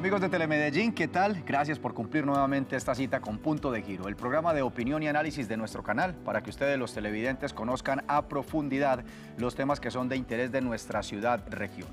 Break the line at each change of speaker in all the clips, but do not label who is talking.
Amigos de Telemedellín, ¿qué tal? Gracias por cumplir nuevamente esta cita con Punto de Giro, el programa de opinión y análisis de nuestro canal, para que ustedes los televidentes conozcan a profundidad los temas que son de interés de nuestra ciudad-región.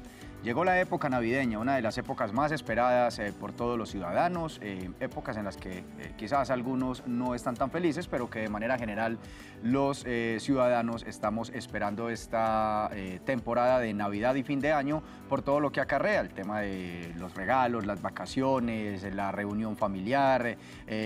Llegó la época navideña, una de las épocas más esperadas eh, por todos los ciudadanos, eh, épocas en las que eh, quizás algunos no están tan felices, pero que de manera general los ciudadanos estamos esperando esta temporada de Navidad y fin de año por todo lo que acarrea, el tema de los regalos, las vacaciones, la reunión familiar,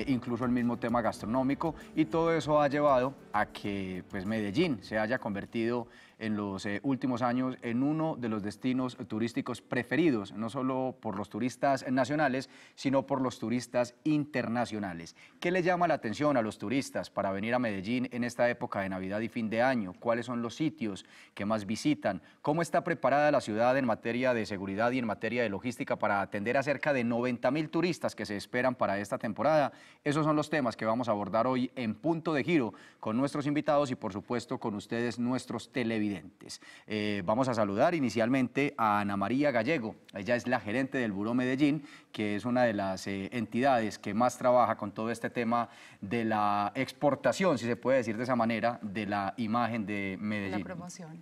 incluso el mismo tema gastronómico, y todo eso ha llevado a que pues, Medellín se haya convertido en los eh, últimos años en uno de los destinos turísticos preferidos, no solo por los turistas nacionales, sino por los turistas internacionales. ¿Qué le llama la atención a los turistas para venir a Medellín en esta época de Navidad y fin de año? ¿Cuáles son los sitios que más visitan? ¿Cómo está preparada la ciudad en materia de seguridad y en materia de logística para atender a cerca de 90 mil turistas que se esperan para esta temporada? Esos son los temas que vamos a abordar hoy en Punto de Giro con nuestros invitados y por supuesto con ustedes nuestros televidentes. Eh, vamos a saludar inicialmente a Ana María Gallego, ella es la gerente del Buró Medellín, que es una de las eh, entidades que más trabaja con todo este tema de la exportación, si se puede decir de esa manera, de la imagen de Medellín.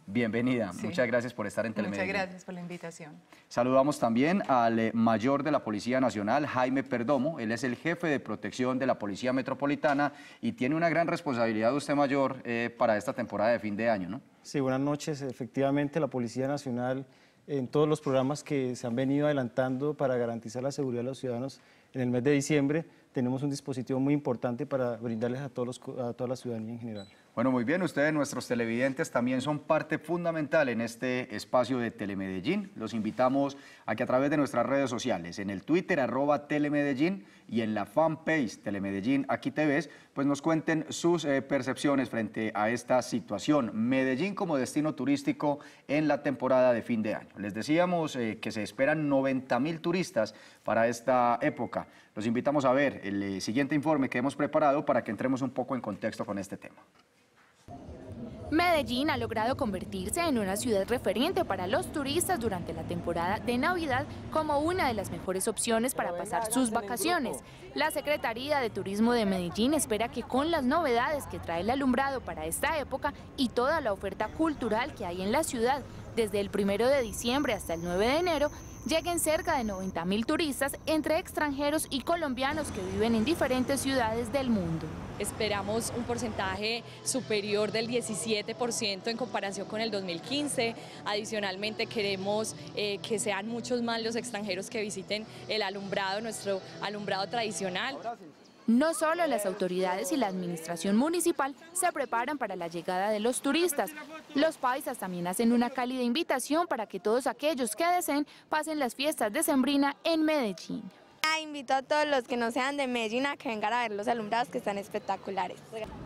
Bienvenida, muchas gracias por estar en Telemedellín. Muchas gracias
por la invitación.
Saludamos también al eh, mayor de la Policía Nacional, Jaime Perdomo, él es el jefe de protección de la Policía Metropolitana y tiene una gran responsabilidad mayor eh, para esta temporada de fin de año, ¿no?
Sí, buenas noches. Efectivamente, la Policía Nacional, en todos los programas que se han venido adelantando para garantizar la seguridad de los ciudadanos en el mes de diciembre, tenemos un dispositivo muy importante para brindarles a, todos a toda la ciudadanía en general.
Bueno, muy bien, ustedes, nuestros televidentes, también son parte fundamental en este espacio de Telemedellín. Los invitamos a que a través de nuestras redes sociales, en el Twitter, arroba Telemedellín, y en la fanpage Telemedellín Aquí Te Ves, pues nos cuenten sus eh, percepciones frente a esta situación. Medellín como destino turístico en la temporada de fin de año. Les decíamos eh, que se esperan 90 mil turistas para esta época. Los invitamos a ver el eh, siguiente informe que hemos preparado para que entremos un poco en contexto con este tema.
Medellín ha logrado convertirse en una ciudad referente para los turistas durante la temporada de Navidad como una de las mejores opciones para pasar sus vacaciones. La Secretaría de Turismo de Medellín espera que con las novedades que trae el alumbrado para esta época y toda la oferta cultural que hay en la ciudad, desde el 1 de diciembre hasta el 9 de enero, lleguen cerca de 90 mil turistas entre extranjeros y colombianos que viven en diferentes ciudades del mundo. Esperamos un porcentaje superior del 17% en comparación con el 2015. Adicionalmente queremos eh, que sean muchos más los extranjeros que visiten el alumbrado, nuestro alumbrado tradicional. No solo las autoridades y la administración municipal se preparan para la llegada de los turistas, los paisas también hacen una cálida invitación para que todos aquellos que deseen pasen las fiestas de Sembrina en Medellín. Ah, invito a todos los que no sean de Medellín a que vengan a ver los alumbrados que están espectaculares.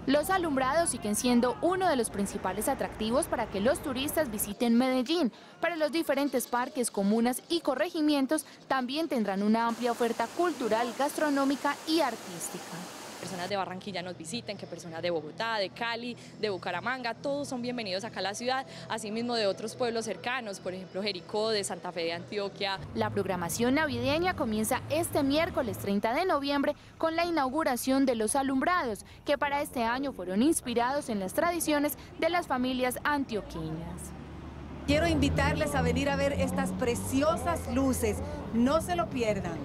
Los alumbrados siguen siendo uno de los principales atractivos para que los turistas visiten Medellín, pero los diferentes parques, comunas y corregimientos también tendrán una amplia oferta cultural, gastronómica y artística personas de Barranquilla nos visiten, que personas de Bogotá, de Cali, de Bucaramanga, todos son bienvenidos acá a la ciudad, así mismo de otros pueblos cercanos, por ejemplo Jericó, de Santa Fe de Antioquia. La programación navideña comienza este miércoles 30 de noviembre con la inauguración de los alumbrados, que para este año fueron inspirados en las tradiciones de las familias antioqueñas.
Quiero invitarles a venir a ver estas preciosas luces. No se lo pierdan.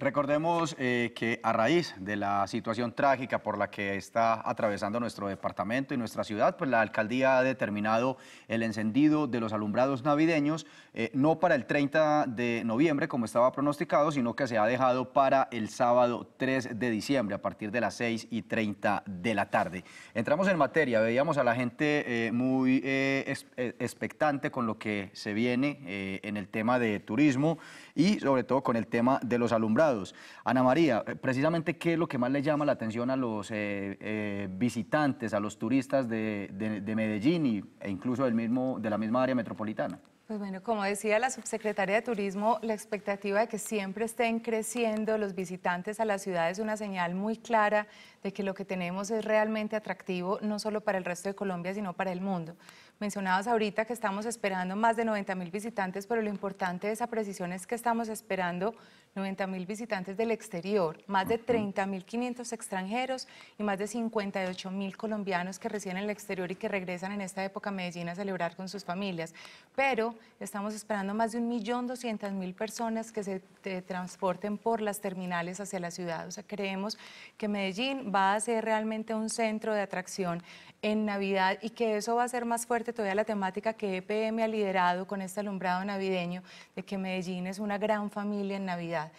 Recordemos eh, que a raíz de la situación trágica por la que está atravesando nuestro departamento y nuestra ciudad, pues la alcaldía ha determinado el encendido de los alumbrados navideños, eh, no para el 30 de noviembre como estaba pronosticado, sino que se ha dejado para el sábado 3 de diciembre a partir de las 6 y 30 de la tarde. Entramos en materia, veíamos a la gente eh, muy expectante con lo que se viene en el tema de turismo y sobre todo con el tema de los alumbrados. Ana María, eh, precisamente, ¿qué es lo que más le llama la atención a los eh, eh, visitantes, a los turistas de, Medellín e incluso del mismo, de la misma área metropolitana?
Pues bueno, como decía la subsecretaria de Turismo, la expectativa de que siempre estén creciendo los visitantes a la ciudad es una señal muy clara de que lo que tenemos es realmente atractivo, no solo para el resto de Colombia, sino para el mundo. Mencionabas ahorita que estamos esperando más de 90 mil visitantes, pero lo importante de esa precisión es que estamos esperando 90 mil visitantes del exterior, más de 30 mil 500 extranjeros y más de 58 mil colombianos que residen en el exterior y que regresan en esta época a Medellín a celebrar con sus familias. Pero estamos esperando más de 1.200.000 personas que se eh, transporten por las terminales hacia la ciudad. O sea, creemos que Medellín va a ser realmente un centro de atracción en Navidad y que eso va a ser más fuerte todavía la temática que EPM ha liderado con este alumbrado navideño de que Medellín es una gran familia en Navidad.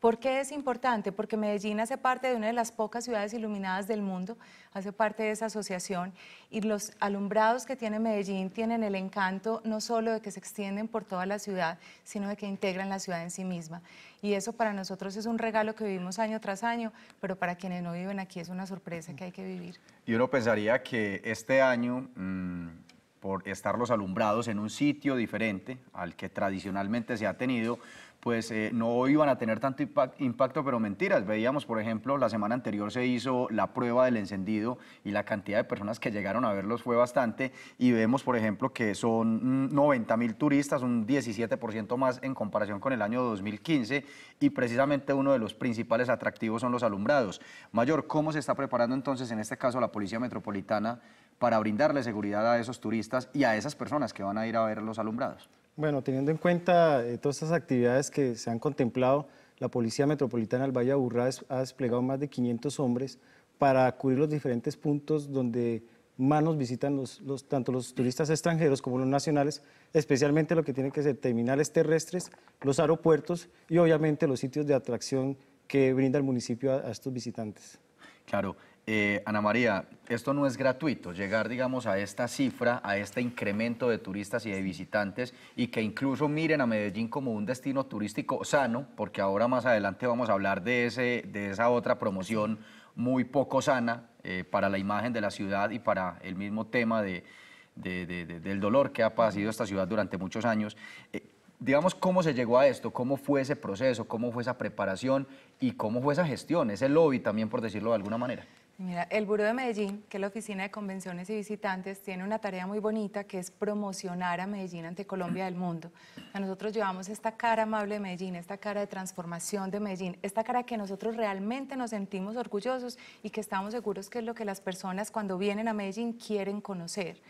¿Por qué es importante? Porque Medellín hace parte de una de las pocas ciudades iluminadas del mundo, hace parte de esa asociación y los alumbrados que tiene Medellín tienen el encanto no solo de que se extienden por toda la ciudad, sino de que integran la ciudad en sí misma. Y eso para nosotros es un regalo que vivimos año tras año, pero para quienes no viven aquí es una sorpresa que hay que vivir.
Y uno pensaría que este año... Mm, por estar los alumbrados en un sitio diferente al que tradicionalmente se ha tenido, pues eh, no iban a tener tanto impacto, pero mentiras. Veíamos, por ejemplo, la semana anterior se hizo la prueba del encendido y la cantidad de personas que llegaron a verlos fue bastante. Y vemos, por ejemplo, que son 90 mm, mil turistas, un 17% más en comparación con el año 2015. Y precisamente uno de los principales atractivos son los alumbrados. Mayor, ¿cómo se está preparando entonces en este caso la Policía Metropolitana? para brindarle seguridad a esos turistas y a esas personas que van a ir a ver los alumbrados?
Bueno, teniendo en cuenta eh, todas estas actividades que se han contemplado, la Policía Metropolitana del Valle de ha desplegado más de 500 hombres para cubrir los diferentes puntos donde más nos visitan tanto los turistas extranjeros como los nacionales, especialmente lo que tienen que ser terminales terrestres, los aeropuertos y obviamente los sitios de atracción que brinda el municipio a estos visitantes.
Claro, eh, Ana María, esto no es gratuito, llegar, digamos, a esta cifra, a este incremento de turistas y de visitantes, y que incluso miren a Medellín como un destino turístico sano, porque ahora más adelante vamos a hablar de, ese, de esa otra promoción muy poco sana eh, para la imagen de la ciudad y para el mismo tema del dolor que ha padecido esta ciudad durante muchos años. Eh, digamos, cómo se llegó a esto, cómo fue ese proceso, cómo fue esa preparación y cómo fue esa gestión, ese lobby también, por decirlo de alguna manera
el Buró de Medellín, que es la Oficina de Convenciones y Visitantes, tiene una tarea muy bonita que es promocionar a Medellín ante Colombia del mundo. A nosotros llevamos esta cara amable de Medellín, esta cara de transformación de Medellín, esta cara que nosotros realmente nos sentimos orgullosos y que estamos seguros que es lo que las personas cuando vienen a Medellín quieren conocer.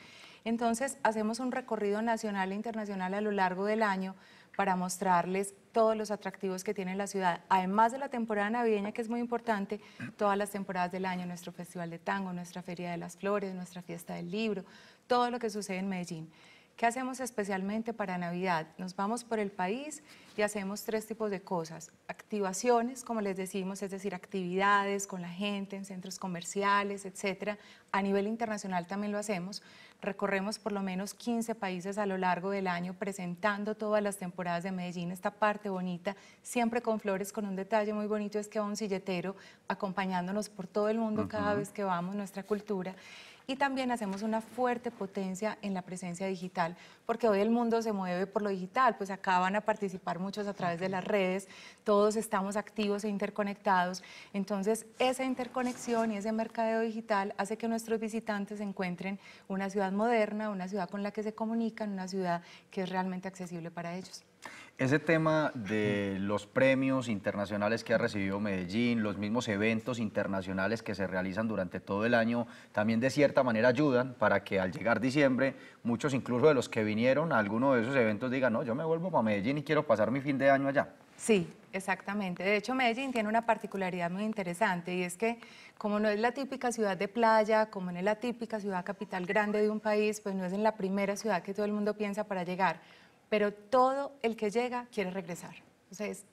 Entonces, hacemos un recorrido nacional e internacional a lo largo del año para mostrarles todos los atractivos que tiene la ciudad. Además de la temporada navideña, que es muy importante, todas las temporadas del año, nuestro Festival de Tango, nuestra Feria de las Flores, nuestra Fiesta del Libro, todo lo que sucede en Medellín. ¿Qué hacemos especialmente para Navidad? Nos vamos por el país y hacemos tres tipos de cosas. Activaciones, como les decimos, es decir, actividades con la gente en centros comerciales, etcétera. A nivel internacional también lo hacemos. Recorremos por lo menos 15 países a lo largo del año presentando todas las temporadas de Medellín, esta parte bonita, siempre con flores, con un detalle muy bonito, es que va un silletero acompañándonos por todo el mundo cada vez que vamos, nuestra cultura y también hacemos una fuerte potencia en la presencia digital, porque hoy el mundo se mueve por lo digital, pues acaban a participar muchos a través de las redes, todos estamos activos e interconectados, entonces esa interconexión y ese mercadeo digital hace que nuestros visitantes encuentren una ciudad moderna, una ciudad con la que se comunican, una ciudad que es realmente accesible para ellos.
Ese tema de los premios internacionales que ha recibido Medellín, los mismos eventos internacionales que se realizan durante todo el año, también de cierta manera ayudan para que al llegar diciembre, muchos incluso de los que vinieron a alguno de esos eventos digan, no, yo me vuelvo para Medellín y quiero pasar mi fin de año allá.
Sí, exactamente. De hecho, Medellín tiene una particularidad muy interesante y es que como no es la típica ciudad de playa, como no es la típica ciudad capital grande de un país, pues no es en la primera ciudad que todo el mundo piensa para llegar pero todo el que llega quiere regresar.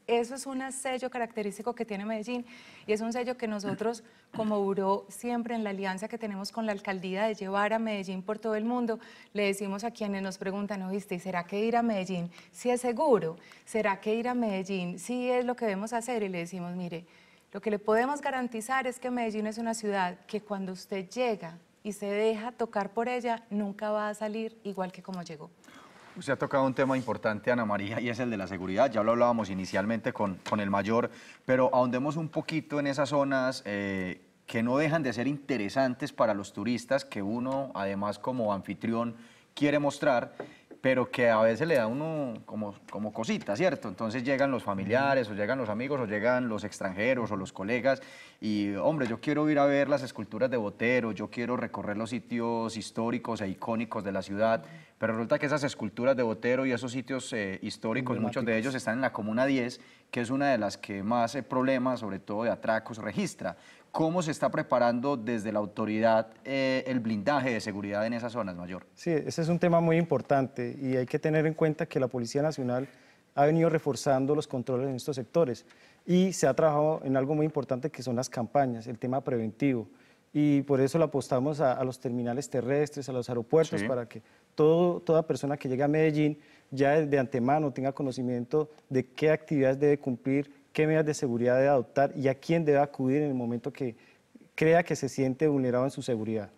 eso es un sello característico que tiene Medellín y es un sello que nosotros como Buró siempre en la alianza que tenemos con la alcaldía de llevar a Medellín por todo el mundo, le decimos a quienes nos preguntan, ¿oíste? ¿Y será que ir a Medellín si es seguro? ¿Será que ir a Medellín si es lo que debemos hacer? Y le decimos, mire, lo que le podemos garantizar es que Medellín es una ciudad que cuando usted llega y se deja tocar por ella, nunca va a salir igual que como llegó.
Usted ha tocado un tema importante, Ana María, y es el de la seguridad. Ya lo hablábamos inicialmente con, con el mayor, pero ahondemos un poquito en esas zonas eh, que no dejan de ser interesantes para los turistas, que uno, además como anfitrión, quiere mostrar pero que a veces le da uno como, como cosita, ¿cierto? Entonces llegan los familiares o llegan los amigos o llegan los extranjeros o los colegas y, hombre, yo quiero ir a ver las esculturas de Botero, yo quiero recorrer los sitios históricos e icónicos de la ciudad, pero resulta que esas esculturas de Botero y esos sitios eh, históricos, muchos de ellos están en la Comuna 10, que es una de las que más eh, problemas, sobre todo de atracos, registra. ¿Cómo se está preparando desde la autoridad eh, el blindaje de seguridad en esas zonas, Mayor?
Sí, ese es un tema muy importante y hay que tener en cuenta que la Policía Nacional ha venido reforzando los controles en estos sectores y se ha trabajado en algo muy importante que son las campañas, el tema preventivo. Y por eso le apostamos a, los terminales terrestres, a los aeropuertos, para que toda persona que llegue a Medellín ya de antemano tenga conocimiento de qué actividades debe cumplir, qué medidas de seguridad debe adoptar y a quién debe acudir en el momento que crea que se siente vulnerado en su seguridad.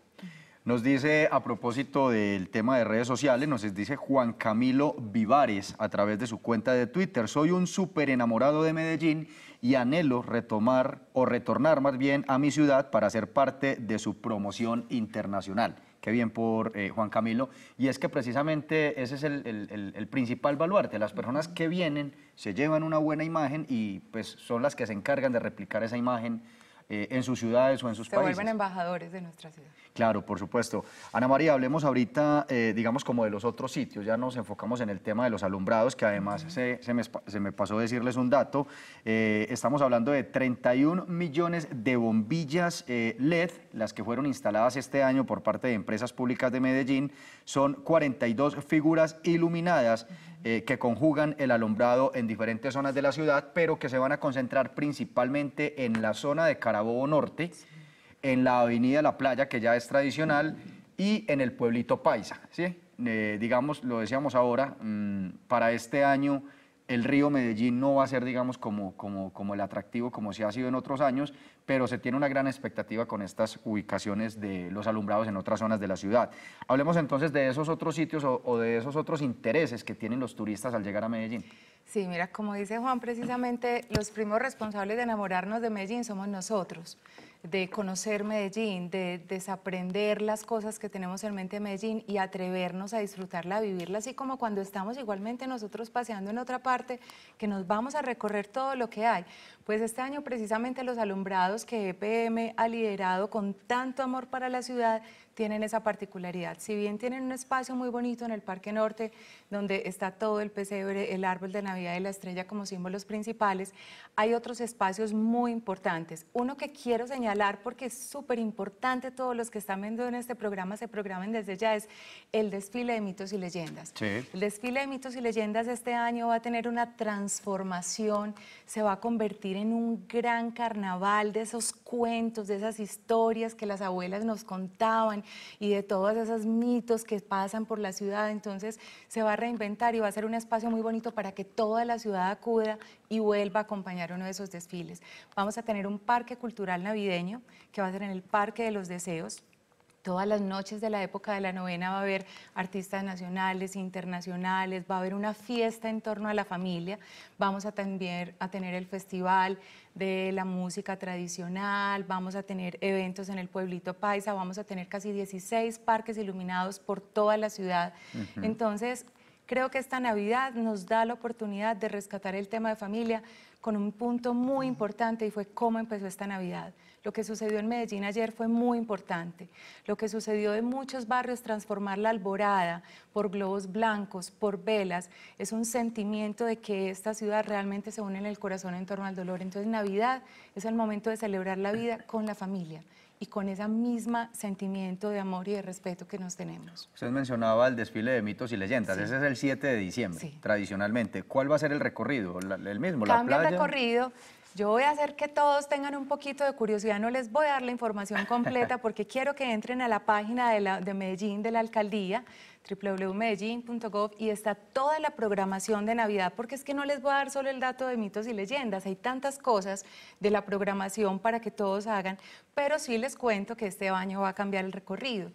Nos dice a propósito del tema de redes sociales, nos dice Juan Camilo Vivares a través de su cuenta de Twitter. Soy un súper enamorado de Medellín y anhelo retomar o retornar más bien a mi ciudad para ser parte de su promoción internacional. Qué bien por eh, Juan Camilo. Y es que precisamente ese es el, el, principal baluarte. Las personas que vienen se llevan una buena imagen y pues son las que se encargan de replicar esa imagen eh, en sus ciudades o en sus países. Se vuelven
embajadores de nuestra ciudad.
Claro, por supuesto. Ana María, hablemos ahorita, eh, digamos, como de los otros sitios. Ya nos enfocamos en el tema de los alumbrados, que además se, me, pasó decirles un dato. Eh, estamos hablando de 31 millones de bombillas LED, las que fueron instaladas este año por parte de empresas públicas de Medellín. Son 42 figuras iluminadas. Eh, que conjugan el alumbrado en diferentes zonas de la ciudad, pero que se van a concentrar principalmente en la zona de Carabobo Norte, en la avenida La Playa, que ya es tradicional, y en el pueblito Paisa. ¿sí? Eh, digamos, lo decíamos ahora, mm, para este año el río Medellín no va a ser, digamos, como, como, como el atractivo como se ha sido en otros años, pero se tiene una gran expectativa con estas ubicaciones de los alumbrados en otras zonas de la ciudad. Hablemos entonces de esos otros sitios o, de esos otros intereses que tienen los turistas al llegar a Medellín.
Sí, mira, como dice Juan, precisamente los primos responsables de enamorarnos de Medellín somos nosotros, de conocer Medellín, de desaprender las cosas que tenemos en mente de Medellín y atrevernos a disfrutarla, a vivirla, así como cuando estamos igualmente nosotros paseando en otra parte, que nos vamos a recorrer todo lo que hay. Pues este año precisamente los alumbrados que EPM ha liderado con tanto amor para la ciudad tienen esa particularidad. Si bien tienen un espacio muy bonito en el Parque Norte, donde está todo el pesebre, el árbol de Navidad y la estrella como símbolos principales, hay otros espacios muy importantes. Uno que quiero señalar porque es súper importante, todos los que están viendo en este programa se programen desde ya, es el desfile de mitos y leyendas. El desfile de mitos y leyendas este año va a tener una transformación, se va a convertir en un gran carnaval de esos cuentos, de esas historias que las abuelas nos contaban y de todos esos mitos que pasan por la ciudad. Entonces se va a reinventar y va a ser un espacio muy bonito para que toda la ciudad acuda y vuelva a acompañar uno de esos desfiles. Vamos a tener un parque cultural navideño que va a ser en el Parque de los Deseos Todas las noches de la época de la novena va a haber artistas nacionales, internacionales, va a haber una fiesta en torno a la familia. Vamos a, también, a tener el festival de la música tradicional, vamos a tener eventos en el pueblito Paisa, vamos a tener casi 16 parques iluminados por toda la ciudad. Entonces, creo que esta Navidad nos da la oportunidad de rescatar el tema de familia con un punto muy importante y fue cómo empezó esta Navidad. Lo que sucedió en Medellín ayer fue muy importante. Lo que sucedió en muchos barrios, transformar la alborada por globos blancos, por velas, es un sentimiento de que esta ciudad realmente se une en el corazón en torno al dolor. Entonces Navidad es el momento de celebrar la vida con la familia y con ese mismo sentimiento de amor y de respeto que nos tenemos.
Usted mencionaba el desfile de mitos y leyendas, ese es el 7 de diciembre, tradicionalmente. ¿Cuál va a ser el recorrido? ¿El mismo? la playa? el recorrido,
yo voy a hacer que todos tengan un poquito de curiosidad, no les voy a dar la información completa porque quiero que entren a la página de, Medellín de la alcaldía www.medellin.gov y está toda la programación de Navidad, porque es que no les voy a dar solo el dato de mitos y leyendas, hay tantas cosas de la programación para que todos hagan, pero sí les cuento que este año va a cambiar el recorrido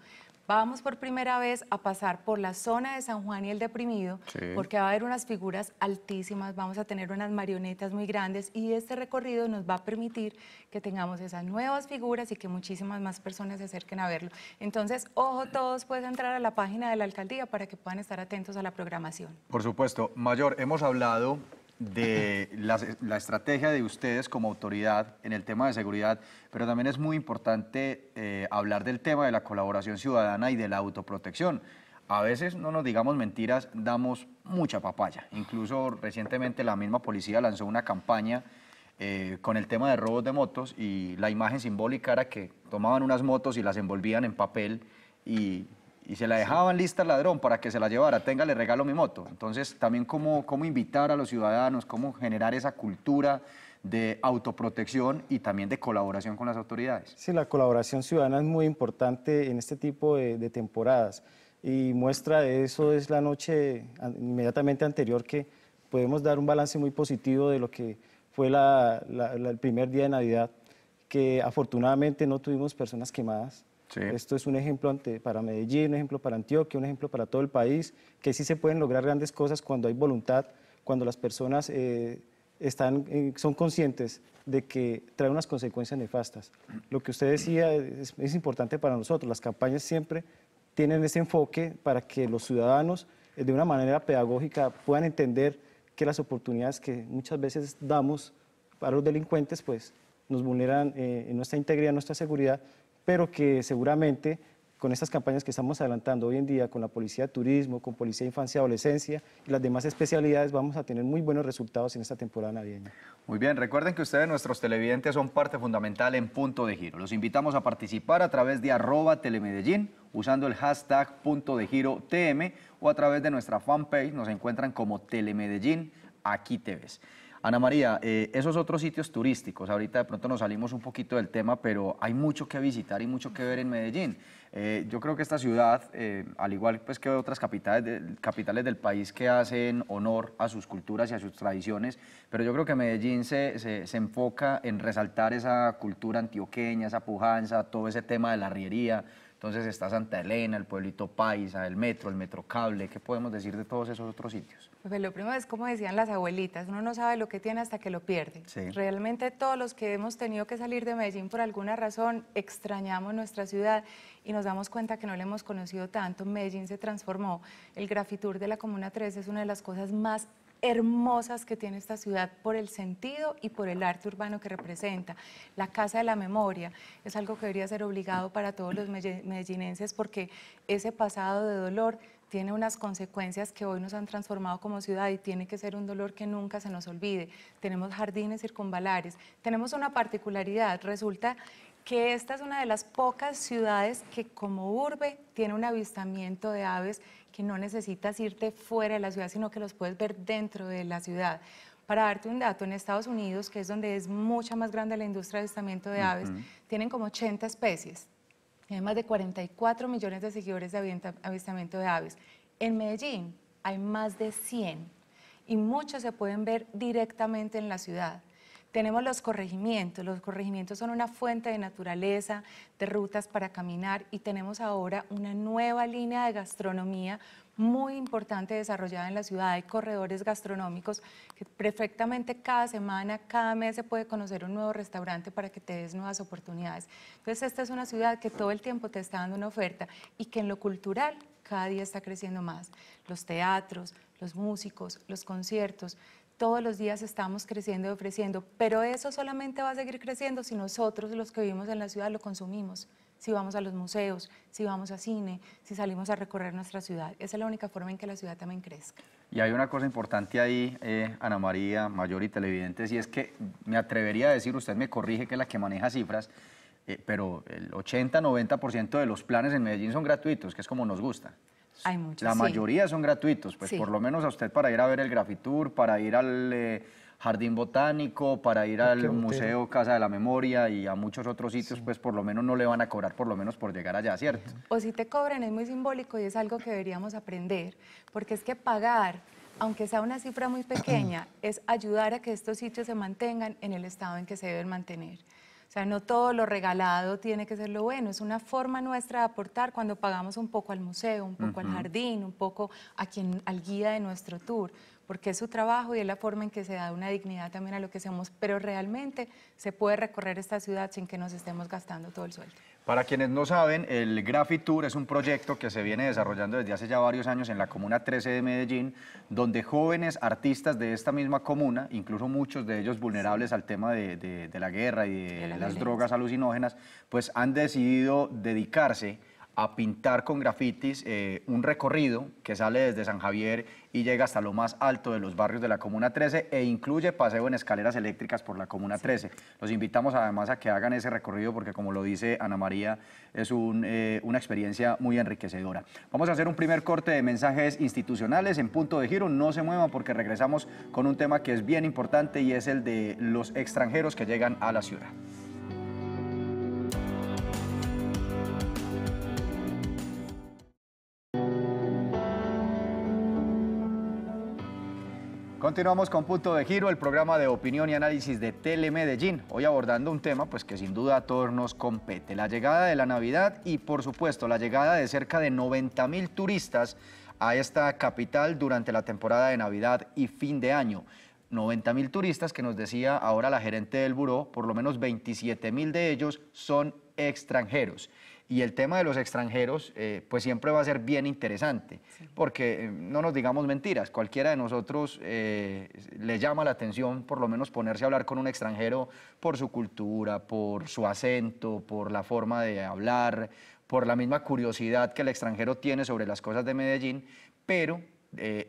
vamos por primera vez a pasar por la zona de San Juan y el Deprimido, porque va a haber unas figuras altísimas, vamos a tener unas marionetas muy grandes y este recorrido nos va a permitir que tengamos esas nuevas figuras y que muchísimas más personas se acerquen a verlo. Entonces, ojo todos, pueden entrar a la página de la alcaldía para que puedan estar atentos a la programación.
Por supuesto, Mayor, hemos hablado de la, estrategia de ustedes como autoridad en el tema de seguridad, pero también es muy importante eh, hablar del tema de la colaboración ciudadana y de la autoprotección. A veces, no nos digamos mentiras, damos mucha papaya. Incluso recientemente la misma policía lanzó una campaña eh, con el tema de robos de motos y la imagen simbólica era que tomaban unas motos y las envolvían en papel y y se la dejaban lista al ladrón para que se la llevara, tenga, le regalo mi moto. Entonces, también cómo, cómo invitar a los ciudadanos, cómo generar esa cultura de autoprotección y también de colaboración con las autoridades. Sí, la
colaboración ciudadana es muy importante en este tipo de, temporadas y muestra de eso es la noche inmediatamente anterior que podemos dar un balance muy positivo de lo que fue el primer día de Navidad, que afortunadamente no tuvimos personas quemadas, esto es un ejemplo para Medellín, un ejemplo para Antioquia, un ejemplo para todo el país, que sí se pueden lograr grandes cosas cuando hay voluntad, cuando las personas eh, están, eh, son conscientes de que trae unas consecuencias nefastas. Lo que usted decía es, importante para nosotros. Las campañas siempre tienen ese enfoque para que los ciudadanos, eh, de una manera pedagógica, puedan entender que las oportunidades que muchas veces damos para los delincuentes, pues nos vulneran en nuestra integridad, nuestra seguridad, pero que seguramente con estas campañas que estamos adelantando hoy en día, con la policía de turismo, con policía de infancia y adolescencia y las demás especialidades, vamos a tener muy buenos resultados en esta temporada
navideña. Muy bien, recuerden que ustedes, nuestros televidentes, son parte fundamental en Punto de Giro. Los invitamos a participar a través de arroba telemedellín, usando el hashtag Punto de Giro TM o a través de nuestra fanpage, nos encuentran como Telemedellín, aquí te ves. Ana María, eh, esos otros sitios turísticos, ahorita de pronto nos salimos un poquito del tema, pero hay mucho que visitar y mucho que ver en Medellín. Eh, yo creo que esta ciudad, eh, al igual pues, que otras capitales, capitales del país que hacen honor a sus culturas y a sus tradiciones, pero yo creo que Medellín se, se, se enfoca en resaltar esa cultura antioqueña, esa pujanza, todo ese tema de la riería, entonces está Santa Elena, el pueblito Paisa, el metro, el metro Cable. ¿qué podemos decir de todos esos otros sitios?
Pues lo primero es como decían las abuelitas, uno no sabe lo que tiene hasta que lo pierde. Realmente todos los que hemos tenido que salir de Medellín por alguna razón extrañamos nuestra ciudad y nos damos cuenta que no la hemos conocido tanto. Medellín se transformó, el Grafitur de la Comuna 3 es una de las cosas más hermosas que tiene esta ciudad por el sentido y por el arte urbano que representa. La Casa de la Memoria es algo que debería ser obligado para todos los medellinenses porque ese pasado de dolor tiene unas consecuencias que hoy nos han transformado como ciudad y tiene que ser un dolor que nunca se nos olvide. Tenemos jardines circunvalares, tenemos una particularidad, resulta que esta es una de las pocas ciudades que como urbe tiene un avistamiento de aves que no necesitas irte fuera de la ciudad, sino que los puedes ver dentro de la ciudad. Para darte un dato, en Estados Unidos, que es donde es mucha más grande la industria de avistamiento de aves, tienen como 80 especies. Hay más de 44 millones de seguidores de avistamiento de aves. En Medellín hay más de 100 y muchos se pueden ver directamente en la ciudad. Tenemos los corregimientos. Los corregimientos son una fuente de naturaleza, de rutas para caminar y tenemos ahora una nueva línea de gastronomía muy importante desarrollada en la ciudad. Hay corredores gastronómicos que perfectamente cada semana, cada mes se puede conocer un nuevo restaurante para que te des nuevas oportunidades. Entonces esta es una ciudad que todo el tiempo te está dando una oferta y que en lo cultural cada día está creciendo más. Los teatros, los músicos, los conciertos todos los días estamos creciendo y ofreciendo, pero eso solamente va a seguir creciendo si nosotros los que vivimos en la ciudad lo consumimos, si vamos a los museos, si vamos a cine, si salimos a recorrer nuestra ciudad. Esa es la única forma en que la ciudad también crezca.
Y hay una cosa importante ahí, eh, Ana María, mayor y televidentes, y es que me atrevería a decir, usted me corrige que es la que maneja cifras, eh, pero el 80-90% de los planes en Medellín son gratuitos, que es como nos gusta.
La mayoría
son gratuitos, pues por lo menos a usted para ir a ver el Grafitur, para ir al eh, Jardín Botánico, para ir al Museo Casa de la Memoria y a muchos otros sitios, pues por lo menos no le van a cobrar por lo menos por llegar allá, ¿cierto?
O si te cobran, es muy simbólico y es algo que deberíamos aprender, porque es que pagar aunque sea una cifra muy pequeña, es ayudar a que estos sitios se mantengan en el estado en que se deben mantener. O sea, no todo lo regalado tiene que ser lo bueno, es una forma nuestra de aportar cuando pagamos un poco al museo, un poco al jardín, un poco a quien, al guía de nuestro tour, porque es su trabajo y es la forma en que se da una dignidad también a lo que hacemos, pero realmente se puede recorrer esta ciudad sin que nos estemos gastando todo el sueldo.
Para quienes no saben, el Graffiti Tour es un proyecto que se viene desarrollando desde hace ya varios años en la Comuna 13 de Medellín, donde jóvenes artistas de esta misma comuna, incluso muchos de ellos vulnerables al tema de, la guerra y de, las drogas alucinógenas, pues han decidido dedicarse a pintar con grafitis eh, un recorrido que sale desde San Javier y llega hasta lo más alto de los barrios de la Comuna 13 e incluye paseo en escaleras eléctricas por la Comuna 13. Los invitamos además a que hagan ese recorrido porque como lo dice Ana María, es eh, una experiencia muy enriquecedora. Vamos a hacer un primer corte de mensajes institucionales en punto de giro. No se muevan porque regresamos con un tema que es bien importante y es el de los extranjeros que llegan a la ciudad. Continuamos con Punto de Giro, el programa de opinión y análisis de Telemedellín. Hoy abordando un tema pues, que sin duda a todos nos compete, la llegada de la Navidad y por supuesto la llegada de cerca de 90 mil turistas a esta capital durante la temporada de Navidad y fin de año. 90 mil turistas que nos decía ahora la gerente del buró, por lo menos 27 mil de ellos son extranjeros. Y el tema de los extranjeros, eh, pues siempre va a ser bien interesante, porque eh, no nos digamos mentiras, cualquiera de nosotros eh, le llama la atención por lo menos ponerse a hablar con un extranjero por su cultura, por su acento, por la forma de hablar, por la misma curiosidad que el extranjero tiene sobre las cosas de Medellín, pero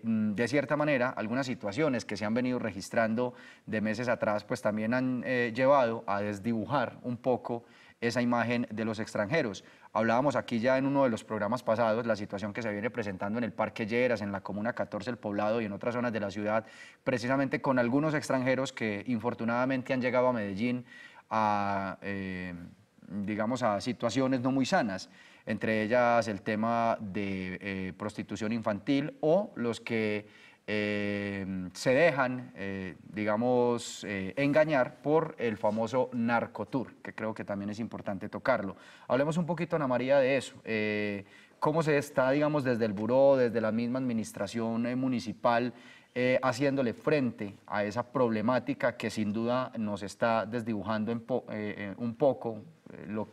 mm, de cierta manera, algunas situaciones que se han venido registrando de meses atrás, pues también han llevado a desdibujar un poco esa imagen de los extranjeros. Hablábamos aquí ya en uno de los programas pasados la situación que se viene presentando en el Parque Lleras, en la Comuna 14, el Poblado y en otras zonas de la ciudad, precisamente con algunos extranjeros que infortunadamente han llegado a Medellín a, eh, digamos, a situaciones no muy sanas entre ellas el tema de eh, prostitución infantil o los que eh, se dejan, eh, digamos, eh, engañar por el famoso narcotur, que creo que también es importante tocarlo. Hablemos un poquito, Ana María, de eso. ¿Cómo se está, digamos, desde el buró, desde la misma administración municipal, haciéndole frente a esa problemática que sin duda nos está desdibujando un poco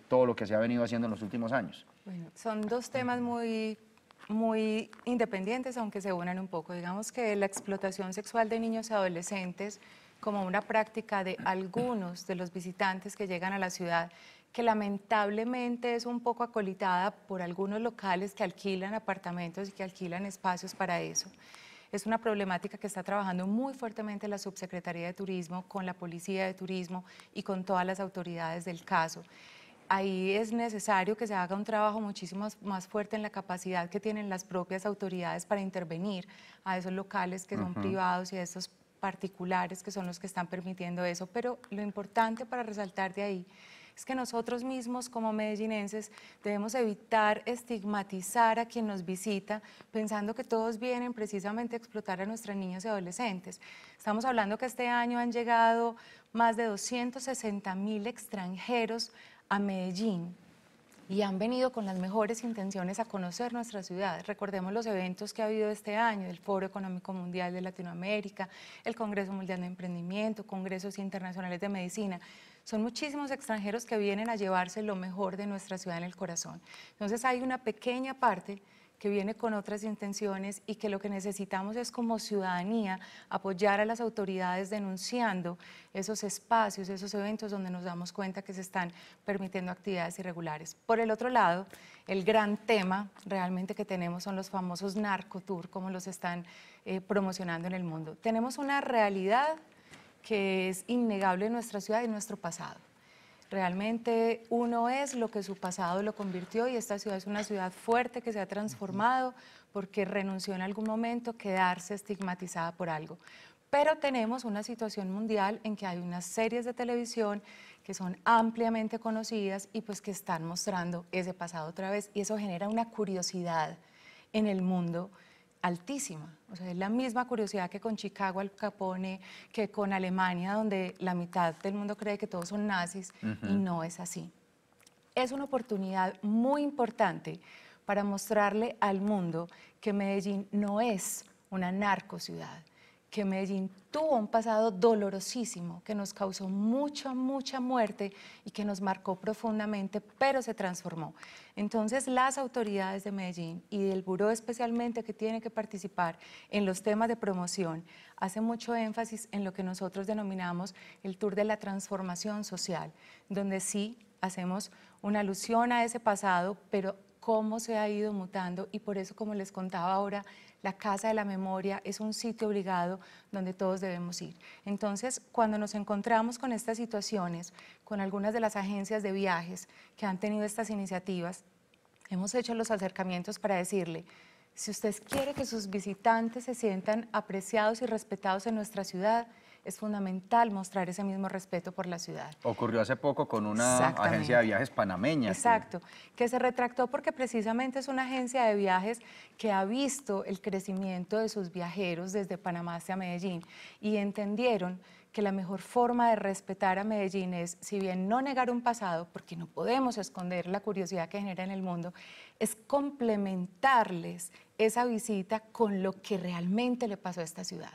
todo lo que se ha venido haciendo en los últimos años?
son dos temas muy muy independientes, aunque se unan un poco. Digamos que la explotación sexual de niños y adolescentes como una práctica de algunos de los visitantes que llegan a la ciudad, que lamentablemente es un poco acolitada por algunos locales que alquilan apartamentos y que alquilan espacios para eso. Es una problemática que está trabajando muy fuertemente la Subsecretaría de Turismo con la Policía de Turismo y con todas las autoridades del caso ahí es necesario que se haga un trabajo muchísimo más, fuerte en la capacidad que tienen las propias autoridades para intervenir a esos locales que son privados y a esos particulares que son los que están permitiendo eso. Pero lo importante para resaltar de ahí es que nosotros mismos como medellinenses debemos evitar estigmatizar a quien nos visita pensando que todos vienen precisamente a explotar a nuestras niñas y adolescentes. Estamos hablando que este año han llegado más de 260 mil extranjeros a Medellín y han venido con las mejores intenciones a conocer nuestra ciudad. Recordemos los eventos que ha habido este año, el Foro Económico Mundial de Latinoamérica, el Congreso Mundial de Emprendimiento, Congresos Internacionales de Medicina. Son muchísimos extranjeros que vienen a llevarse lo mejor de nuestra ciudad en el corazón. Entonces hay una pequeña parte que viene con otras intenciones y que lo que necesitamos es como ciudadanía apoyar a las autoridades denunciando esos espacios, esos eventos donde nos damos cuenta que se están permitiendo actividades irregulares. Por el otro lado, el gran tema realmente que tenemos son los famosos narcotour, como los están eh, promocionando en el mundo. Tenemos una realidad que es innegable en nuestra ciudad y en nuestro pasado. Realmente uno es lo que su pasado lo convirtió y esta ciudad es una ciudad fuerte que se ha transformado porque renunció en algún momento a quedarse estigmatizada por algo. Pero tenemos una situación mundial en que hay unas series de televisión que son ampliamente conocidas y pues que están mostrando ese pasado otra vez y eso genera una curiosidad en el mundo altísima. O sea, es la misma curiosidad que con Chicago, Al Capone, que con Alemania, donde la mitad del mundo cree que todos son nazis y no es así. Es una oportunidad muy importante para mostrarle al mundo que Medellín no es una narcociudad, que Medellín tuvo un pasado dolorosísimo, que nos causó mucha, mucha muerte y que nos marcó profundamente, pero se transformó. Entonces las autoridades de Medellín y del Buró especialmente que tiene que participar en los temas de promoción, hace mucho énfasis en lo que nosotros denominamos el Tour de la Transformación Social, donde sí hacemos una alusión a ese pasado, pero cómo se ha ido mutando y por eso, como les contaba ahora, la Casa de la Memoria es un sitio obligado donde todos debemos ir. Entonces, cuando nos encontramos con estas situaciones, con algunas de las agencias de viajes que han tenido estas iniciativas, hemos hecho los acercamientos para decirle, si usted quiere que sus visitantes se sientan apreciados y respetados en nuestra ciudad, es fundamental mostrar ese mismo respeto por la ciudad.
Ocurrió hace poco con una agencia de viajes panameña. Exacto,
que... se retractó porque precisamente es una agencia de viajes que ha visto el crecimiento de sus viajeros desde Panamá hacia Medellín y entendieron que la mejor forma de respetar a Medellín es, si bien no negar un pasado, porque no podemos esconder la curiosidad que genera en el mundo, es complementarles esa visita con lo que realmente le pasó a esta ciudad.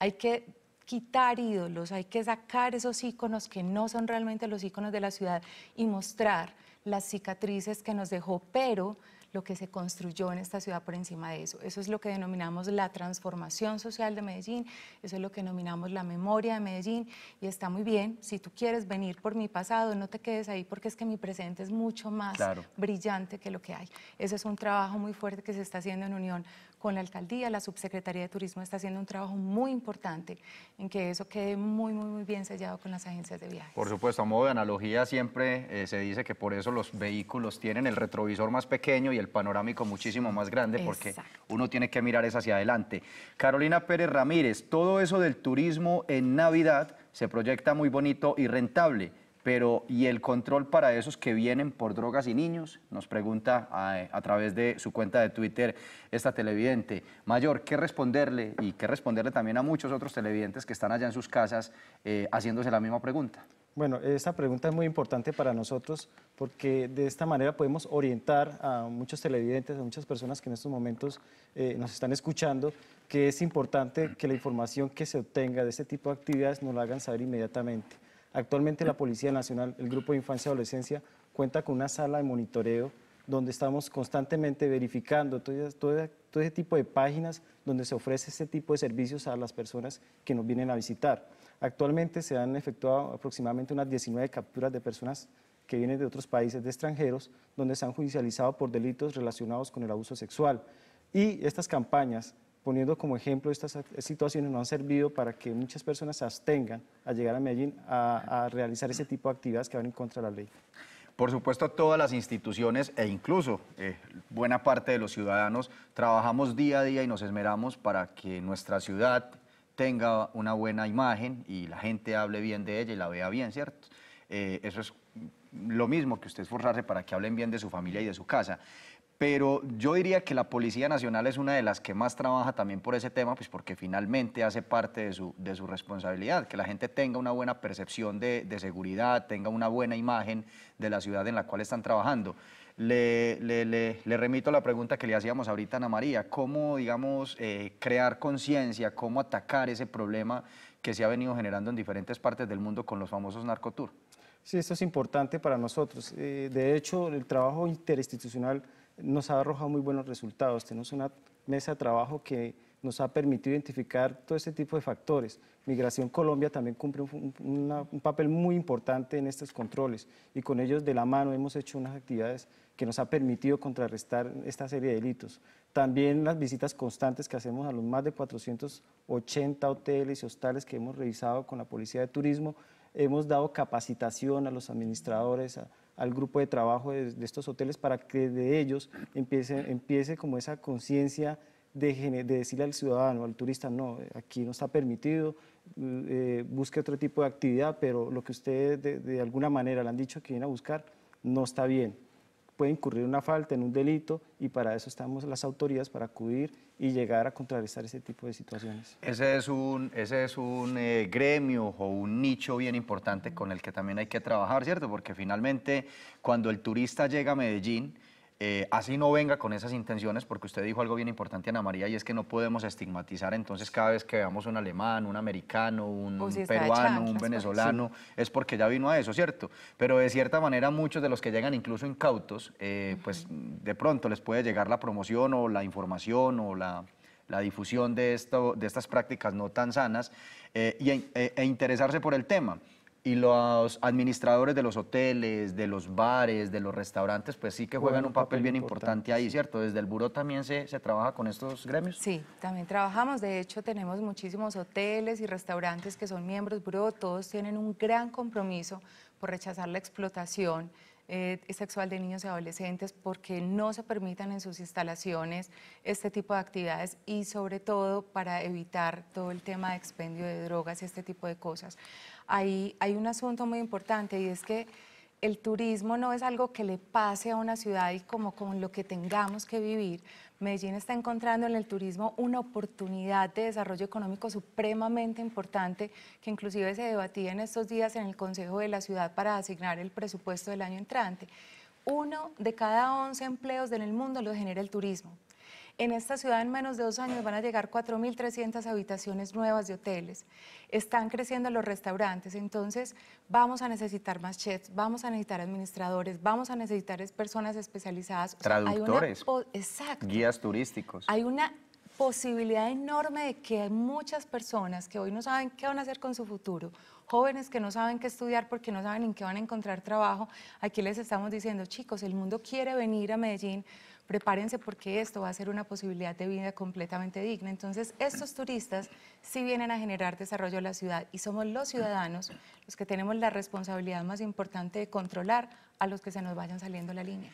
Hay que quitar ídolos, hay que sacar esos íconos que no son realmente los íconos de la ciudad y mostrar las cicatrices que nos dejó, pero lo que se construyó en esta ciudad por encima de eso. Eso es lo que denominamos la transformación social de Medellín, eso es lo que denominamos la memoria de Medellín y está muy bien, si tú quieres venir por mi pasado, no te quedes ahí porque es que mi presente es mucho más brillante que lo que hay. Ese es un trabajo muy fuerte que se está haciendo en unión con la alcaldía, la subsecretaría de turismo está haciendo un trabajo muy importante en que eso quede muy, muy, muy bien sellado con las agencias de viajes.
Por supuesto, a modo de analogía siempre eh, se dice que por eso los vehículos tienen el retrovisor más pequeño y el panorámico muchísimo más grande porque uno tiene que mirar eso hacia adelante. Carolina Pérez Ramírez, todo eso del turismo en Navidad se proyecta muy bonito y rentable pero, ¿y el control para esos que vienen por drogas y niños? Nos pregunta a, través de su cuenta de Twitter esta televidente. Mayor, ¿qué responderle? Y qué responderle también a muchos otros televidentes que están allá en sus casas eh, haciéndose la misma pregunta.
Bueno, esta pregunta es muy importante para nosotros porque de esta manera podemos orientar a muchos televidentes, a muchas personas que en estos momentos eh, nos están escuchando, que es importante que la información que se obtenga de este tipo de actividades nos la hagan saber inmediatamente. Actualmente la Policía Nacional, el Grupo de Infancia y Adolescencia, cuenta con una sala de monitoreo donde estamos constantemente verificando todo, ese tipo de páginas donde se ofrece ese tipo de servicios a las personas que nos vienen a visitar. Actualmente se han efectuado aproximadamente unas 19 capturas de personas que vienen de otros países de extranjeros, donde se han judicializado por delitos relacionados con el abuso sexual. Y estas campañas poniendo como ejemplo estas situaciones no han servido para que muchas personas se abstengan a llegar a Medellín a, realizar ese tipo
de actividades que van en contra de la ley. Por supuesto, todas las instituciones e incluso eh, buena parte de los ciudadanos trabajamos día a día y nos esmeramos para que nuestra ciudad tenga una buena imagen y la gente hable bien de ella y la vea bien, ¿cierto? Eh, eso es lo mismo que usted esforzarse para que hablen bien de su familia y de su casa pero yo diría que la Policía Nacional es una de las que más trabaja también por ese tema, pues porque finalmente hace parte de su, de su responsabilidad, que la gente tenga una buena percepción de, de, seguridad, tenga una buena imagen de la ciudad en la cual están trabajando. Le, le, remito a la pregunta que le hacíamos ahorita a Ana María, ¿cómo, digamos, eh, crear conciencia, cómo atacar ese problema que se ha venido generando en diferentes partes del mundo con los famosos narcotur? Sí, esto es importante para
nosotros. Eh, de hecho, el trabajo interinstitucional nos ha arrojado muy buenos resultados. Tenemos una mesa de trabajo que nos ha permitido identificar todo este tipo de factores. Migración Colombia también cumple un, papel muy importante en estos controles y con ellos de la mano hemos hecho unas actividades que nos ha permitido contrarrestar esta serie de delitos. También las visitas constantes que hacemos a los más de 480 hoteles y hostales que hemos revisado con la Policía de Turismo, hemos dado capacitación a los administradores, al grupo de trabajo de, estos hoteles para que de ellos empiece, empiece como esa conciencia de, de, decirle al ciudadano, al turista, no, aquí no está permitido, eh, busque otro tipo de actividad, pero lo que ustedes de, de alguna manera le han dicho que viene a buscar no está bien puede incurrir una falta, en un delito, y para eso estamos las autoridades, para acudir y llegar a contrarrestar ese tipo de situaciones.
Ese es un, ese es un eh, gremio o un nicho bien importante con el que también hay que trabajar, ¿cierto? Porque finalmente cuando el turista llega a Medellín, eh, así no venga con esas intenciones, porque usted dijo algo bien importante, Ana María, y es que no podemos estigmatizar. Entonces, cada vez que veamos un alemán, un americano, un peruano, un pues, venezolano, es porque ya vino a eso, ¿cierto? Pero de cierta manera, muchos de los que llegan incluso incautos, eh, pues de pronto les puede llegar la promoción o la información o la, difusión de, esto, de estas prácticas no tan sanas eh, y, e, e interesarse por el tema y los administradores de los hoteles, de los bares, de los restaurantes, pues sí que juegan, un papel, bien importante, ahí, ¿cierto? ¿Desde el buro también se, trabaja con estos gremios? Sí,
también trabajamos. De hecho, tenemos muchísimos hoteles y restaurantes que son miembros buro, Todos tienen un gran compromiso por rechazar la explotación eh, sexual de niños y adolescentes, porque no se permitan en sus instalaciones este tipo de actividades y sobre todo para evitar todo el tema de expendio de drogas y este tipo de cosas hay, un asunto muy importante y es que el turismo no es algo que le pase a una ciudad y como con lo que tengamos que vivir. Medellín está encontrando en el turismo una oportunidad de desarrollo económico supremamente importante que inclusive se debatía en estos días en el Consejo de la Ciudad para asignar el presupuesto del año entrante. Uno de cada once empleos en el mundo lo genera el turismo. En esta ciudad en menos de dos años van a llegar 4.300 habitaciones nuevas de hoteles. Están creciendo los restaurantes, entonces vamos a necesitar más chefs, vamos a necesitar administradores, vamos a necesitar personas especializadas. Traductores, Exacto.
guías turísticos.
Hay una posibilidad enorme de que hay muchas personas que hoy no saben qué van a hacer con su futuro, jóvenes que no saben qué estudiar porque no saben en qué van a encontrar trabajo, aquí les estamos diciendo, chicos, el mundo quiere venir a Medellín prepárense porque esto va a ser una posibilidad de vida completamente digna. Entonces, estos turistas sí vienen a generar desarrollo a la ciudad y somos los ciudadanos los que tenemos la responsabilidad más importante de controlar a los que se nos vayan saliendo la línea.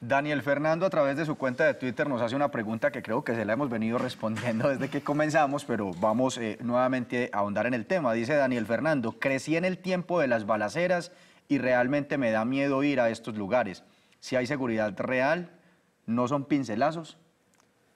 Daniel Fernando a través de su cuenta de Twitter nos hace una pregunta que creo que se la hemos venido respondiendo desde que comenzamos, pero vamos eh, nuevamente a ahondar en el tema. Dice Daniel Fernando, crecí en el tiempo de las balaceras y realmente me da miedo ir a estos lugares. Si hay seguridad real, no son pincelazos.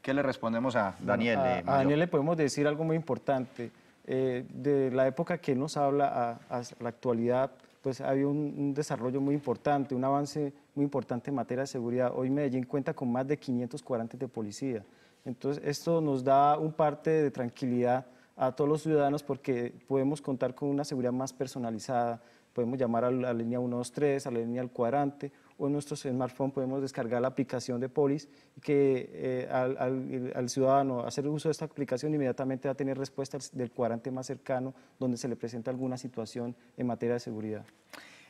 ¿Qué le respondemos a Daniel? Eh, a, Daniel
le podemos decir algo muy importante. Eh, de la época que nos habla a, la actualidad, pues había un, desarrollo muy importante, un avance muy importante en materia de seguridad. Hoy Medellín cuenta con más de 540 de policía. Entonces, esto nos da un parte de tranquilidad a todos los ciudadanos porque podemos contar con una seguridad más personalizada, podemos llamar a la línea 123, a la línea al cuadrante o en nuestro smartphone podemos descargar la aplicación de Polis y que eh, al, ciudadano hacer uso de esta aplicación inmediatamente va a tener respuesta del cuadrante más cercano donde se le presenta alguna situación en materia de seguridad.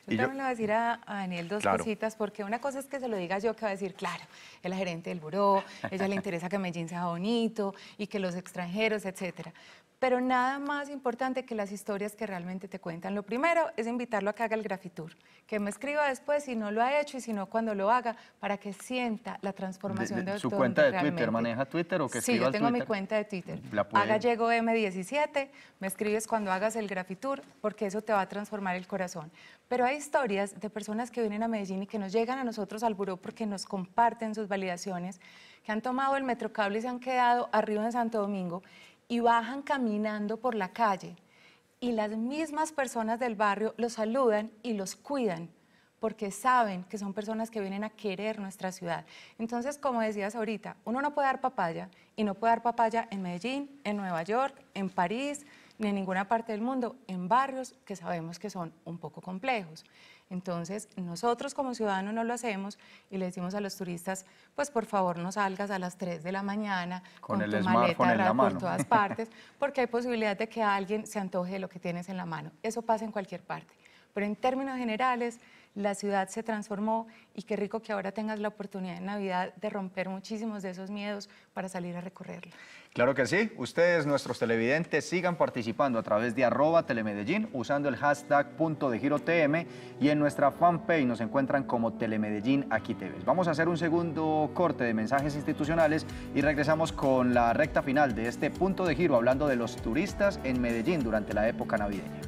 yo también le
voy a decir a, Daniel dos cositas, porque una cosa es que se lo diga yo, que va a decir, claro, es la gerente del buró, ella le interesa que Medellín sea bonito y que los extranjeros, etcétera. Pero nada más importante que las historias que realmente te cuentan. Lo primero es invitarlo a que haga el grafitur, que me escriba después si no lo ha hecho y si no cuando lo haga, para que sienta la transformación de, ¿Su cuenta de Twitter?
¿Maneja Twitter o que Sí, yo tengo mi cuenta de Twitter. Haga
Llego M17, me escribes cuando hagas el grafitur, porque eso te va a transformar el corazón. Pero hay historias de personas que vienen a Medellín y que nos llegan a nosotros al buró porque nos comparten sus validaciones, que han tomado el metrocable y se han quedado arriba en Santo Domingo y bajan caminando por la calle y las mismas personas del barrio los saludan y los cuidan porque saben que son personas que vienen a querer nuestra ciudad. Entonces, como decías ahorita, uno no puede dar papaya y no puede dar papaya en Medellín, en Nueva York, en París, ni en ninguna parte del mundo, en barrios que sabemos que son un poco complejos. Entonces, nosotros como ciudadanos no lo hacemos y le decimos a los turistas, pues por favor no salgas a las 3 de la mañana con, tu maleta en por todas partes, porque hay posibilidad de que alguien se antoje de lo que tienes en la mano. Eso pasa en cualquier parte. Pero en términos generales, la ciudad se transformó y qué rico que ahora tengas la oportunidad en Navidad de romper muchísimos de esos miedos para salir a recorrerla.
Claro que sí, ustedes, nuestros televidentes, sigan participando a través de arroba telemedellín usando el hashtag punto de giro TM y en nuestra fanpage nos encuentran como Telemedellín Aquí te ves. Vamos a hacer un segundo corte de mensajes institucionales y regresamos con la recta final de este punto de giro hablando de los turistas en Medellín durante la época navideña.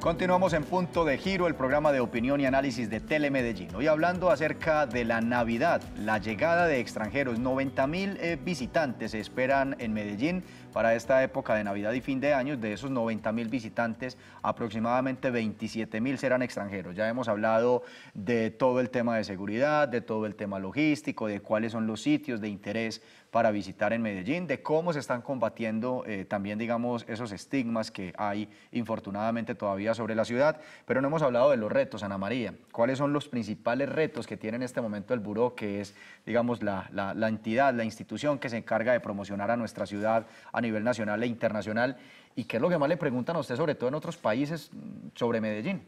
Continuamos en Punto de Giro, el programa de opinión y análisis de Telemedellín. Hoy hablando acerca de la Navidad, la llegada de extranjeros. 90 mil eh, visitantes se esperan en Medellín para esta época de Navidad y fin de año. De esos 90 mil visitantes, aproximadamente 27 mil serán extranjeros. Ya hemos hablado de todo el tema de seguridad, de todo el tema logístico, de cuáles son los sitios de interés para visitar en Medellín, de cómo se están combatiendo eh, también, digamos, esos estigmas que hay infortunadamente todavía sobre la ciudad. Pero no hemos hablado de los retos, Ana María. ¿Cuáles son los principales retos que tiene en este momento el Buró, que es, digamos, la, la entidad, la institución que se encarga de promocionar a nuestra ciudad a nivel nacional e internacional? ¿Y qué es lo que más le preguntan a usted, sobre todo en otros países, mm, sobre Medellín?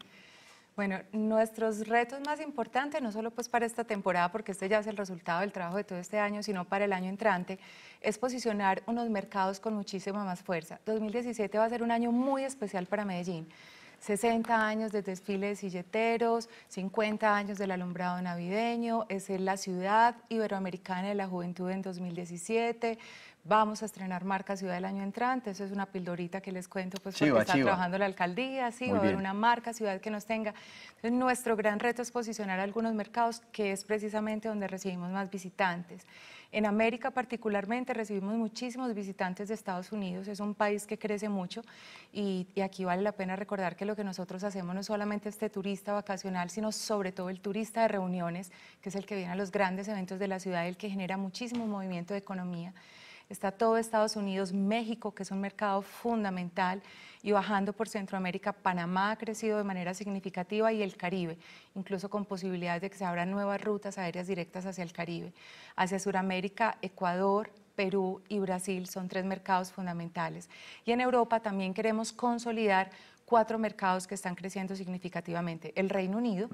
Bueno, nuestros retos más importantes, no solo pues para esta temporada, porque este ya es el resultado del trabajo de todo este año, sino para el año entrante, es posicionar unos mercados con muchísima más fuerza. 2017 va a ser un año muy especial para Medellín. 60 años de desfiles de silleteros, 50 años del alumbrado navideño, es la ciudad iberoamericana de la juventud en 2017, vamos a estrenar marca Ciudad del año entrante, eso es una pildorita que les cuento, pues porque está trabajando la alcaldía, sí, va a haber una marca Ciudad que nos tenga. nuestro gran reto es posicionar algunos mercados que es precisamente donde recibimos más visitantes. En América particularmente recibimos muchísimos visitantes de Estados Unidos, es un país que crece mucho y, aquí vale la pena recordar que lo que nosotros hacemos no es solamente este turista vacacional, sino sobre todo el turista de reuniones, que es el que viene a los grandes eventos de la ciudad, el que genera muchísimo movimiento de economía está todo Estados Unidos, México, que es un mercado fundamental, y bajando por Centroamérica, Panamá ha crecido de manera significativa y el Caribe, incluso con posibilidades de que se abran nuevas rutas aéreas directas hacia el Caribe. Hacia Sudamérica, Ecuador, Perú y Brasil son tres mercados fundamentales. Y en Europa también queremos consolidar cuatro mercados que están creciendo significativamente. El Reino Unido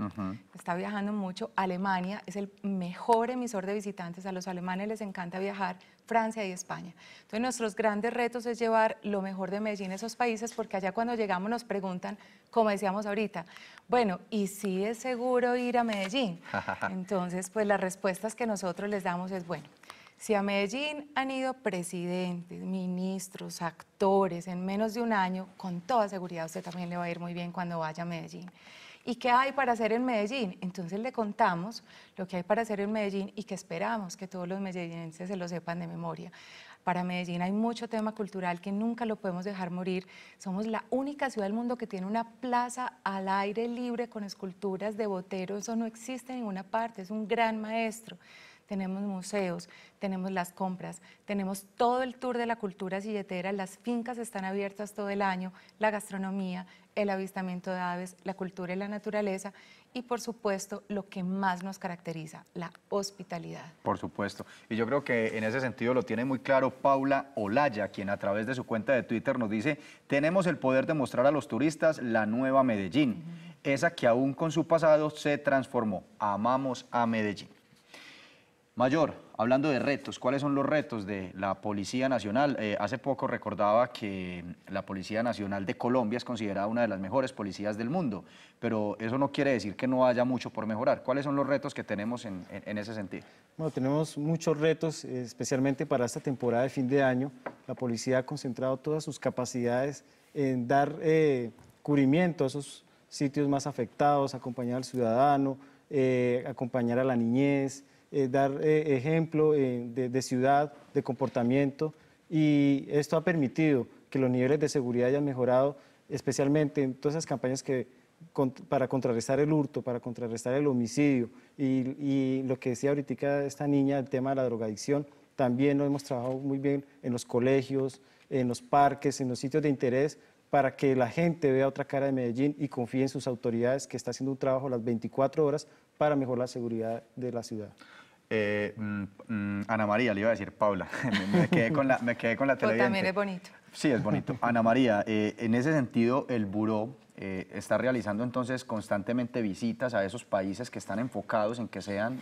está viajando mucho, Alemania es el mejor emisor de visitantes, a los alemanes les encanta viajar, Francia y España. Entonces nuestros grandes retos es llevar lo mejor de Medellín a esos países porque allá cuando llegamos nos preguntan, como decíamos ahorita, bueno, ¿y si es seguro ir a Medellín? Entonces, pues las respuestas que nosotros les damos es, bueno, si a Medellín han ido presidentes, ministros, actores en menos de un año, con toda seguridad usted también le va a ir muy bien cuando vaya a Medellín. ¿Y qué hay para hacer en Medellín? Entonces le contamos lo que hay para hacer en Medellín y que esperamos que todos los medellinenses se lo sepan de memoria. Para Medellín hay mucho tema cultural que nunca lo podemos dejar morir. Somos la única ciudad del mundo que tiene una plaza al aire libre con esculturas de botero. Eso no existe en ninguna parte, es un gran maestro tenemos museos, tenemos las compras, tenemos todo el tour de la cultura silletera, las fincas están abiertas todo el año, la gastronomía, el avistamiento de aves, la cultura y la naturaleza y por supuesto lo que más nos caracteriza, la hospitalidad.
Por supuesto, y yo creo que en ese sentido lo tiene muy claro Paula Olaya, quien a través de su cuenta de Twitter nos dice, tenemos el poder de mostrar a los turistas la nueva Medellín, esa que aún con su pasado se transformó, amamos a Medellín. Mayor, hablando de retos, ¿cuáles son los retos de la Policía Nacional? Eh, hace poco recordaba que la Policía Nacional de Colombia es considerada una de las mejores policías del mundo, pero eso no quiere decir que no haya mucho por mejorar. ¿Cuáles son los retos que tenemos en, ese sentido?
Bueno, tenemos muchos retos, eh, especialmente para esta temporada de fin de año. La policía ha concentrado todas sus capacidades en dar eh, cubrimiento a esos sitios más afectados, acompañar al ciudadano, acompañar a la niñez, eh, dar eh, ejemplo eh, de, ciudad, de comportamiento, y esto ha permitido que los niveles de seguridad hayan mejorado, especialmente en todas esas campañas para contrarrestar el hurto, para contrarrestar el homicidio, y, lo que decía ahorita esta niña, el tema de la drogadicción, también lo hemos trabajado muy bien en los colegios, en los parques, en los sitios de interés, para que la gente vea otra cara de Medellín y confíe en sus autoridades, que está haciendo un trabajo las 24 horas
para mejorar la seguridad de la ciudad. Eh, mm, mm, Ana María, le iba a decir Paula, me, quedé con la, me pues también es bonito. Sí, es bonito. Ana María, eh, en ese sentido, el Buró eh, está realizando entonces constantemente visitas a esos países que están enfocados en que sean,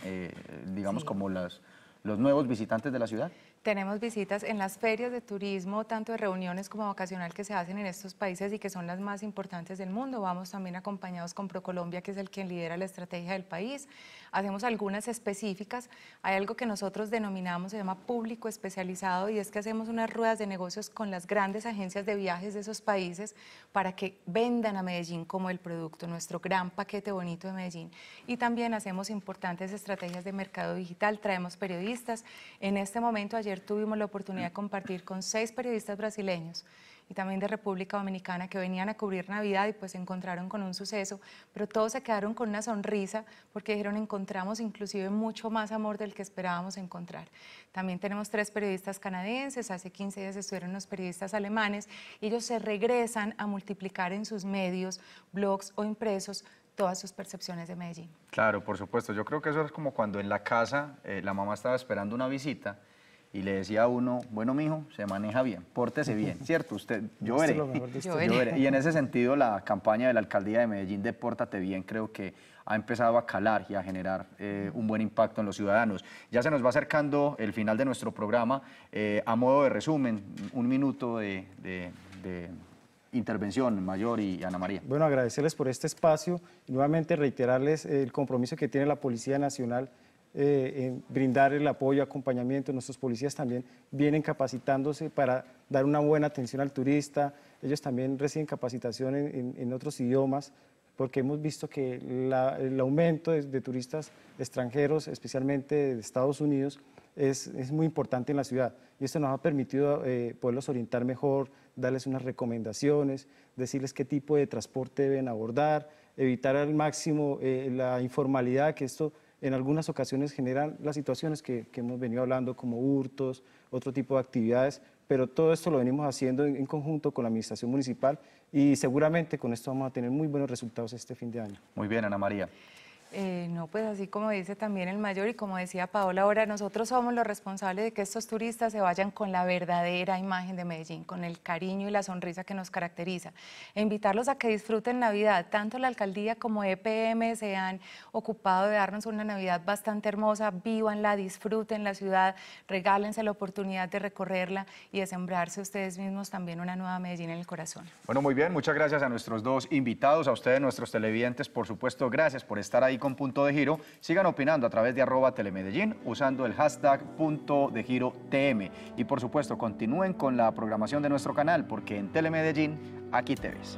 digamos, como los nuevos visitantes de la ciudad.
Tenemos visitas en las ferias de turismo, tanto de reuniones como vacacional que se hacen en estos países y que son las más importantes del mundo. Vamos también acompañados con ProColombia, que es el quien lidera la estrategia del país hacemos algunas específicas. Hay algo que nosotros denominamos, se llama público especializado, y es que hacemos unas ruedas de negocios con las grandes agencias de viajes de esos países para que vendan a Medellín como el producto, nuestro gran paquete bonito de Medellín. Y también hacemos importantes estrategias de mercado digital, traemos periodistas. En este momento, ayer tuvimos la oportunidad de compartir con seis periodistas brasileños y también de República Dominicana que venían a cubrir Navidad y pues se encontraron con un suceso, pero todos se quedaron con una sonrisa porque dijeron encontramos inclusive mucho más amor del que esperábamos encontrar. También tenemos tres periodistas canadienses, hace 15 días estuvieron los periodistas alemanes, ellos se regresan a multiplicar en sus medios, blogs o impresos todas sus percepciones de Medellín.
Claro, por supuesto. Yo creo que eso es como cuando en la casa eh, la mamá estaba esperando una visita y le decía a uno, bueno, mijo, se maneja bien, pórtese bien, ¿cierto? Usted, yo veré. Y en ese sentido, la campaña de la alcaldía de Medellín de Pórtate Bien creo que ha empezado a calar y a generar eh, un buen impacto en los ciudadanos. Ya se nos va acercando el final de nuestro programa. Eh, a modo de resumen, un minuto de, de intervención, Mayor y Ana María.
Bueno, agradecerles por este espacio nuevamente reiterarles el compromiso que tiene la Policía Nacional eh, en brindar el apoyo, acompañamiento. Nuestros policías también vienen capacitándose para dar una buena atención al turista. Ellos también reciben capacitación en, otros idiomas porque hemos visto que el aumento de, turistas extranjeros, especialmente de Estados Unidos, es, muy importante en la ciudad. Y esto nos ha permitido eh, poderlos orientar mejor, darles unas recomendaciones, decirles qué tipo de transporte deben abordar, evitar al máximo eh, la informalidad, que esto en algunas ocasiones generan las situaciones que, hemos venido hablando, como hurtos, otro tipo de actividades, pero todo esto lo venimos haciendo en, conjunto con la Administración Municipal y seguramente con esto vamos a tener muy buenos resultados este fin de año.
Muy bien, Ana María.
Eh,
no, pues así como dice también el mayor y como decía Paola, ahora nosotros somos los responsables de que estos turistas se vayan con la verdadera imagen de Medellín, con el cariño y la sonrisa que nos caracteriza. E invitarlos a que disfruten Navidad. Tanto la alcaldía como EPM se han ocupado de darnos una Navidad bastante hermosa. Vívanla, disfruten la ciudad, regálense la oportunidad de recorrerla y de sembrarse ustedes mismos también una nueva Medellín en el corazón.
Bueno, muy bien. Muchas gracias a nuestros dos invitados, a ustedes, nuestros televidentes, por supuesto. Gracias por estar ahí. Con con Punto de Giro. Sigan opinando a través de arroba telemedellín usando el hashtag Punto de Giro TM. Y por supuesto, continúen con la programación de nuestro canal porque en Telemedellín aquí te ves.